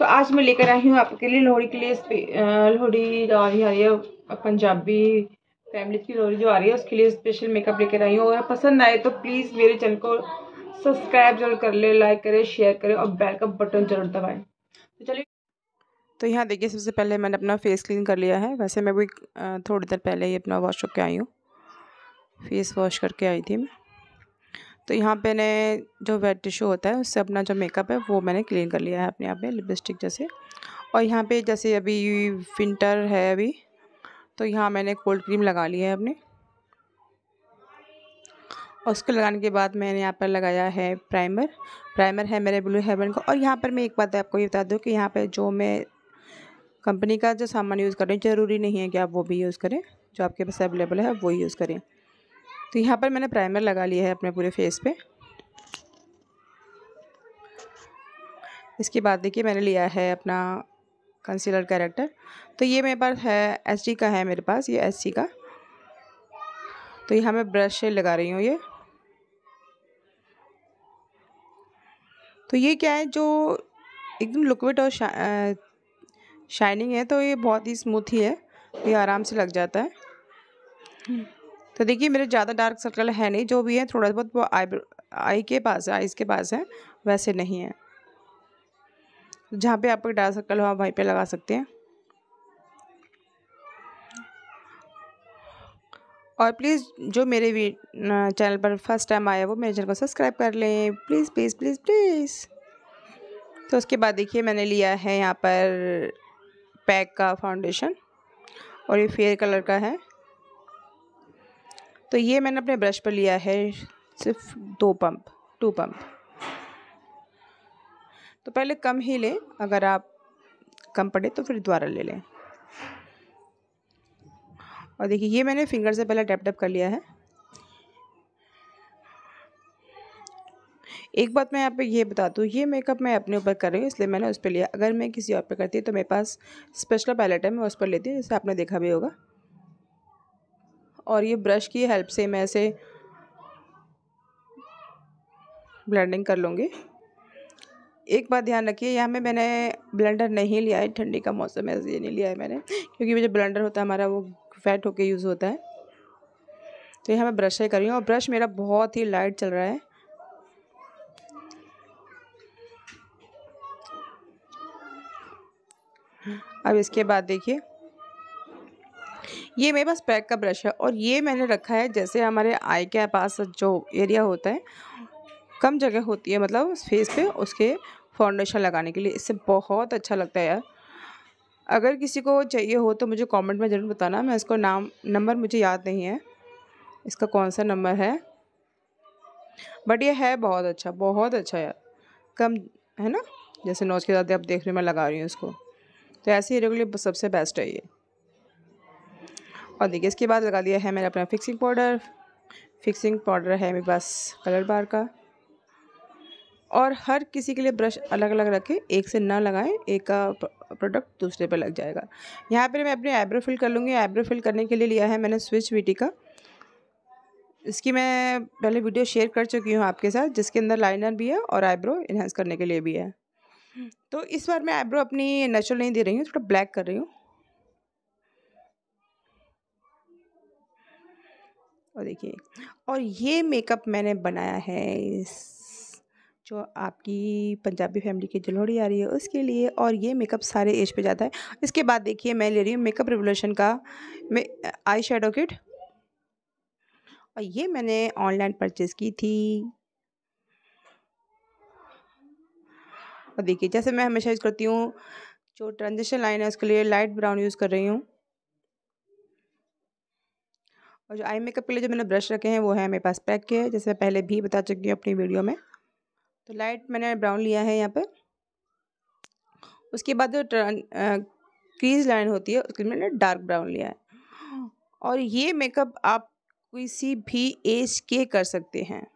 तो आज मैं लेकर आई हूँ आपके लिए लोहड़ी के लिए लोहड़ी जो आ रही आ रही है पंजाबी फैमिली की लोहड़ी जो आ रही है उसके लिए स्पेशल मेकअप लेकर आई हूँ अगर पसंद आए तो प्लीज़ मेरे चैनल को सब्सक्राइब जरूर कर ले लाइक करें शेयर करें और बेल का बटन जरूर दबाएं तो चलिए तो यहाँ देखिए सबसे पहले मैंने अपना फेस क्लीन कर लिया है वैसे मैं भी थोड़ी देर पहले ही अपना वॉश करके आई हूँ फेस वॉश करके आई थी मैं तो यहाँ पे मैंने जो वेट टिशू होता है उससे अपना जो मेकअप है वो मैंने क्लीन कर लिया है अपने आप में लिपस्टिक जैसे और यहाँ पे जैसे अभी विंटर है अभी तो यहाँ मैंने कोल्ड क्रीम लगा ली है अपने और उसको लगाने के बाद मैंने यहाँ पर लगाया है प्राइमर प्राइमर है मेरे ब्लू हेवन का और यहाँ पर मैं एक बात आपको ये बता दूँ कि यहाँ पर जो मैं कंपनी का जो सामान यूज़ कर रही हूँ ज़रूरी नहीं है कि आप वो भी यूज़ करें जो आपके पास अवेलेबल है वो यूज़ करें तो यहाँ पर मैंने प्राइमर लगा लिया है अपने पूरे फेस पे इसके बाद देखिए मैंने लिया है अपना कंसीलर कैरेक्टर तो ये मेरे पास है एच का है मेरे पास ये एच का तो यहाँ मैं ब्रश लगा रही हूँ ये तो ये क्या है जो एकदम लिक्विड और शा, शाइनिंग है तो ये बहुत ही स्मूथ ही है ये आराम से लग जाता है तो देखिए मेरे ज़्यादा डार्क सर्कल है नहीं जो भी है थोड़ा बहुत वो आई आई के पास है आईज़ के पास है वैसे नहीं है जहाँ पे आपका डार्क सर्कल हो आप वहीं पर लगा सकते हैं और प्लीज़ जो मेरे चैनल पर फर्स्ट टाइम आया वो मेरे चैनल को सब्सक्राइब कर लें प्लीज़ प्लीज़ प्लीज़ प्लीज़ तो उसके बाद देखिए मैंने लिया है यहाँ पर पैक का फाउंडेशन और ये फेयर कलर का है तो ये मैंने अपने ब्रश पर लिया है सिर्फ दो पंप टू पंप तो पहले कम ही लें अगर आप कम पड़े तो फिर दोबारा ले लें और देखिए ये मैंने फिंगर से पहले टैप टैप कर लिया है एक बात मैं यहाँ पे ये बता दूँ ये मेकअप मैं अपने ऊपर कर रही हूँ इसलिए मैंने उस पर लिया अगर मैं किसी और पे करती तो मेरे पास स्पेशल पैलेट है मैं उस पर लेती हूँ जैसे आपने देखा भी होगा और ये ब्रश की हेल्प से मैं इसे ब्लेंडिंग कर लूँगी एक बात ध्यान रखिए यहाँ में मैंने ब्लेंडर नहीं लिया है ठंडी का मौसम है ये नहीं लिया है मैंने क्योंकि जो ब्लेंडर होता है हमारा वो फैट होके यूज़ होता है तो यहाँ मैं ब्रश से कर रही हूँ और ब्रश मेरा बहुत ही लाइट चल रहा है अब इसके बाद देखिए ये मेरे पास पैक का ब्रश है और ये मैंने रखा है जैसे हमारे आई के पास जो एरिया होता है कम जगह होती है मतलब फेस पे उसके फाउंडेशन लगाने के लिए इससे बहुत अच्छा लगता है यार अगर किसी को चाहिए हो तो मुझे कमेंट में ज़रूर बताना मैं इसको नाम नंबर मुझे याद नहीं है इसका कौन सा नंबर है बट ये है बहुत अच्छा बहुत अच्छा यार कम है ना जैसे नोज के साथ आप देख रहे हो मैं लगा रही हूँ इसको तो ऐसे ही रेगुलर सबसे बेस्ट है ये और देखिए इसके बाद लगा लिया है मैंने अपना फिक्सिंग पाउडर फिक्सिंग पाउडर है मेरे पास कलर बार का और हर किसी के लिए ब्रश अलग अलग रखें एक से ना लगाएं एक का प्रोडक्ट दूसरे पर लग जाएगा यहाँ पर मैं अपने आईब्रो फिल कर लूँगी आईब्रो फिल करने के लिए लिया है मैंने स्विच वीटी का इसकी मैं पहले वीडियो शेयर कर चुकी हूँ आपके साथ जिसके अंदर लाइनर भी है और आईब्रो इन्हेंस करने के लिए भी है तो इस बार मैं आईब्रो अपनी नेचुरल नहीं दे रही हूँ थोड़ा ब्लैक कर रही हूँ और देखिए और ये मेकअप मैंने बनाया है इस जो आपकी पंजाबी फैमिली की जलोड़ी आ रही है उसके लिए और ये मेकअप सारे एज पे जाता है इसके बाद देखिए मैं ले रही हूँ मेकअप रिवोल्यूशन का मे आई शेडो किट और ये मैंने ऑनलाइन परचेज़ की थी और देखिए जैसे मैं हमेशा यूज़ करती हूँ जो ट्रांजिशन लाइन है उसके लिए लाइट ब्राउन यूज़ कर रही हूँ और जो आई मेकअप के लिए जो मैंने ब्रश रखे हैं वो है मेरे पास पैक के जैसे मैं पहले भी बता चुकी हूँ अपनी वीडियो में तो लाइट मैंने ब्राउन लिया है यहाँ पर उसके बाद जो क्रीज लाइन होती है उसके मैंने डार्क ब्राउन लिया है और ये मेकअप आप किसी भी एज के कर सकते हैं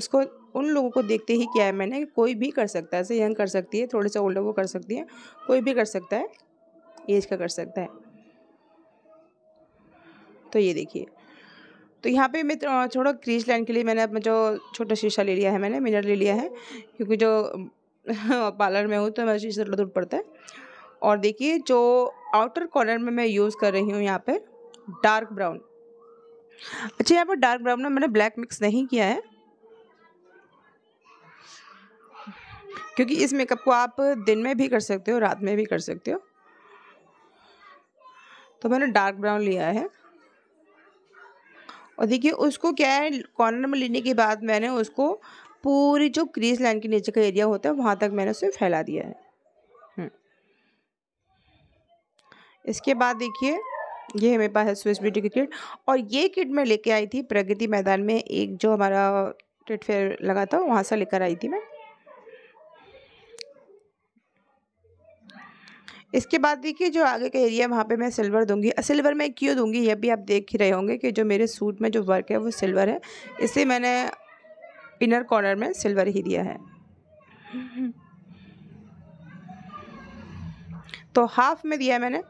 उसको उन लोगों को देखते ही क्या है मैंने कोई भी कर सकता है ऐसे यंग कर सकती है थोड़े से ओल्डर वो कर सकती है कोई भी कर सकता है एज का कर सकता है तो ये देखिए तो यहाँ पे मैं थोड़ा क्रीज लाइन के लिए मैंने अपना जो छोटा शीशा ले लिया है मैंने मिनर ले लिया है क्योंकि जो पार्लर में हूँ तो मेरा शीशा थोड़ा दूर पड़ता है और देखिए जो आउटर कॉर्नर में मैं यूज़ कर रही हूँ यहाँ पर डार्क ब्राउन अच्छा यहाँ पर डार्क ब्राउन में मैंने ब्लैक मिक्स नहीं किया है क्योंकि इस मेकअप को आप दिन में भी कर सकते हो रात में भी कर सकते हो तो मैंने डार्क ब्राउन लिया है और देखिए उसको क्या है कॉर्नर में लेने के बाद मैंने उसको पूरी जो क्रीज लाइन के नीचे का एरिया होता है वहाँ तक मैंने उसे फैला दिया है हम्म। इसके बाद देखिए ये मेरे पास है स्विस ब्यूटी की किट और ये किट मैं लेके आई थी प्रगति मैदान में एक जो हमारा ट्रेड फेयर लगा था वहाँ से लेकर आई थी मैं इसके बाद देखिए जो आगे का एरिया वहाँ पे मैं सिल्वर दूंगी सिल्वर मैं क्यों दूंगी ये भी आप देख ही रहे होंगे कि जो मेरे सूट में जो वर्क है वो सिल्वर है इसे मैंने इनर कॉर्नर में सिल्वर ही दिया है तो हाफ में दिया है मैंने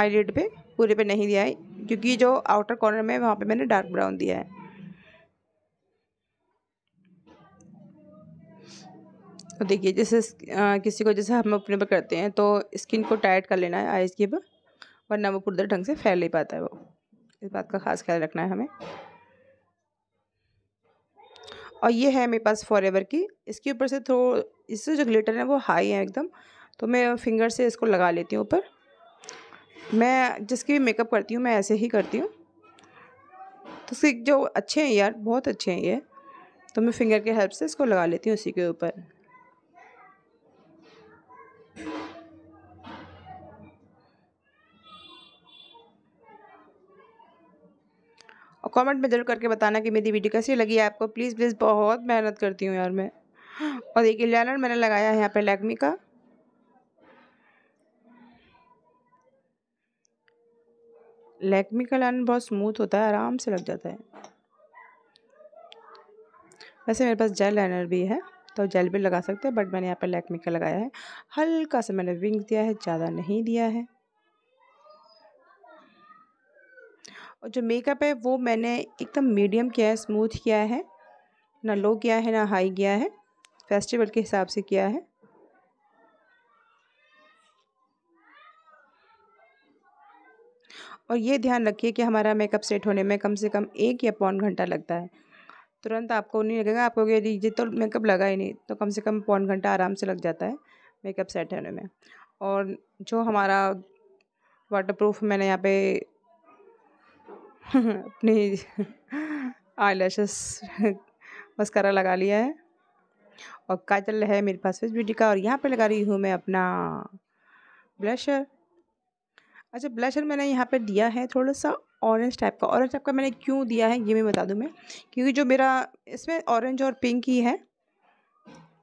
आई पे पूरे पे नहीं दिया है क्योंकि जो आउटर कॉर्नर में वहाँ पे मैंने डार्क ब्राउन दिया है तो देखिए जैसे किसी को जैसे हम अपने पर करते हैं तो स्किन को टाइट कर लेना है आइज़ के पर वरना वो पुरदर ढंग से फैल नहीं पाता है वो इस बात का खास ख्याल रखना है हमें और ये है मेरे पास फॉर एवर की इसके ऊपर से थ्रो इससे जो ग्लिटर है वो हाई है एकदम तो मैं फिंगर से इसको लगा लेती हूँ ऊपर मैं जिसकी भी मेकअप करती हूँ मैं ऐसे ही करती हूँ तो उसके जो अच्छे हैं यार बहुत अच्छे हैं ये तो मैं फिंगर के हेल्प से इसको लगा लेती हूँ उसी के ऊपर कमेंट में ज़रूर करके बताना कि मेरी वीडियो कैसी लगी है आपको प्लीज़ प्लीज़ बहुत मेहनत करती हूँ यार मैं और देखिए लैनर मैंने लगाया है यहाँ पर लैक्मी का लैकमी का लाइनर बहुत स्मूथ होता है आराम से लग जाता है वैसे मेरे पास जेल लाइनर भी है तो जेल भी लगा सकते हैं बट मैंने यहाँ पर लैक्मी का लगाया है हल्का सा मैंने विंग दिया है ज़्यादा नहीं दिया है और जो मेकअप है वो मैंने एकदम मीडियम किया है स्मूथ किया है ना लो किया है ना हाई किया है फेस्टिवल के हिसाब से किया है और ये ध्यान रखिए कि हमारा मेकअप सेट होने में कम से कम एक या पौन घंटा लगता है तुरंत आपको नहीं लगेगा आपको यदि ये तो मेकअप लगा ही नहीं तो कम से कम पौन घंटा आराम से लग जाता है मेकअप सेट होने में और जो हमारा वाटरप्रूफ मैंने यहाँ पे अपनी आई लैशेस मस्करा लगा लिया है और काजल है मेरे पास फेस ब्यूटी का और यहाँ पे लगा रही हूँ मैं अपना ब्लशर अच्छा ब्लशर मैंने यहाँ पे दिया है थोड़ा सा ऑरेंज टाइप का ऑरेंज टाइप का मैंने क्यों दिया है ये मैं बता दूँ मैं क्योंकि जो मेरा इसमें ऑरेंज और पिंक ही है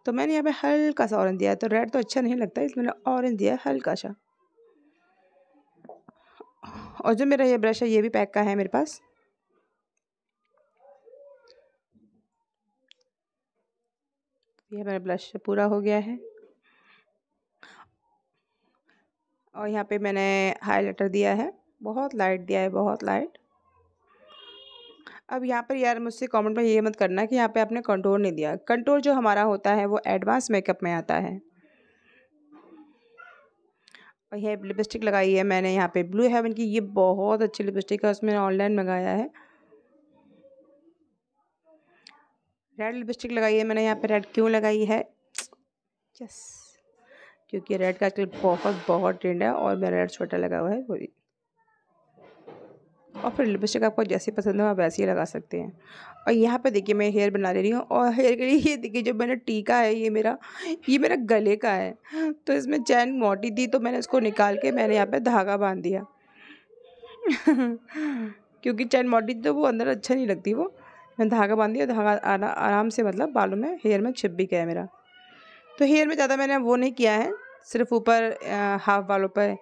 तो मैंने यहाँ पे हल्का सा ऑरेंज दिया है तो रेड तो अच्छा नहीं लगता इसलिए मैंने ऑरेंज दिया है हल्का सा और जो मेरा ये ब्रश है ये भी पैक का है मेरे पास ये मेरा ब्रश पूरा हो गया है और यहाँ पे मैंने हाइलाइटर दिया है बहुत लाइट दिया है बहुत लाइट अब यहाँ पर यार मुझसे कमेंट में ये मत करना कि यहाँ पे आपने कंट्रोल नहीं दिया कंट्रोल जो हमारा होता है वो एडवांस मेकअप में आता है और यह लिपस्टिक लगाई है मैंने यहाँ पे ब्लू हेवन की ये बहुत अच्छी लिपस्टिक है उसमें ऑनलाइन मंगाया है रेड लिपस्टिक लगाई है मैंने यहाँ पे रेड क्यों लगाई है यस क्योंकि रेड का आजकल बहुत बहुत ट्रेंड है और मेरा रेड छोटा लगा हुआ है भी और फिर लिपस्टिक आपको जैसी पसंद हो आप वैसे ही लगा सकते हैं और यहाँ पे देखिए मैं हेयर बना ले रही हूँ और हेयर के लिए ये देखिए जो मैंने टीका है ये मेरा ये मेरा गले का है तो इसमें चैन मोटी थी तो मैंने इसको निकाल के मैंने यहाँ पे धागा बांध दिया क्योंकि चैन मोटी थी तो वो अंदर अच्छा नहीं लगती वो मैंने धागा बांध दिया धागा आरा, आराम से मतलब बालों में हेयर में छिप भी गया मेरा तो हेयर में ज़्यादा मैंने वो नहीं किया है सिर्फ ऊपर हाफ बालों पर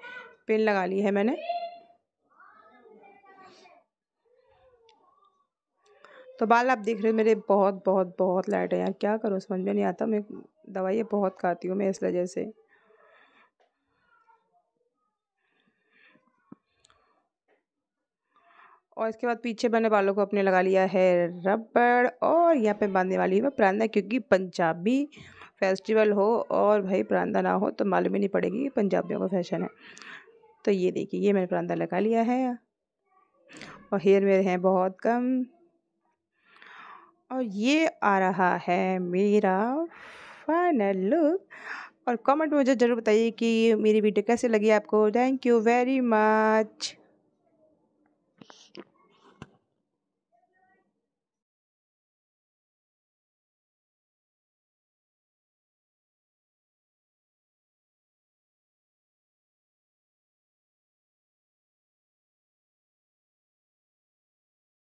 पेन लगा ली है मैंने तो बाल आप देख रहे हो मेरे बहुत बहुत बहुत लाइट है यार क्या करूँ समझ में नहीं आता मैं दवाइयाँ बहुत खाती हूँ मैं इस वजह से और इसके बाद पीछे मैंने बालों को अपने लगा लिया है रबड़ और यहाँ पे बांधने वाली है प्रांदा क्योंकि पंजाबी फेस्टिवल हो और भाई प्रांदा ना हो तो मालूम ही नहीं पड़ेगी कि पंजाबियों का फैशन है तो ये देखिए ये मैंने प्रांदा लगा लिया है और हेयर मेरे हैं बहुत कम और ये आ रहा है मेरा फाइनल लुक और कमेंट में मुझे ज़रूर बताइए कि मेरी वीडियो कैसे लगी आपको थैंक यू वेरी मच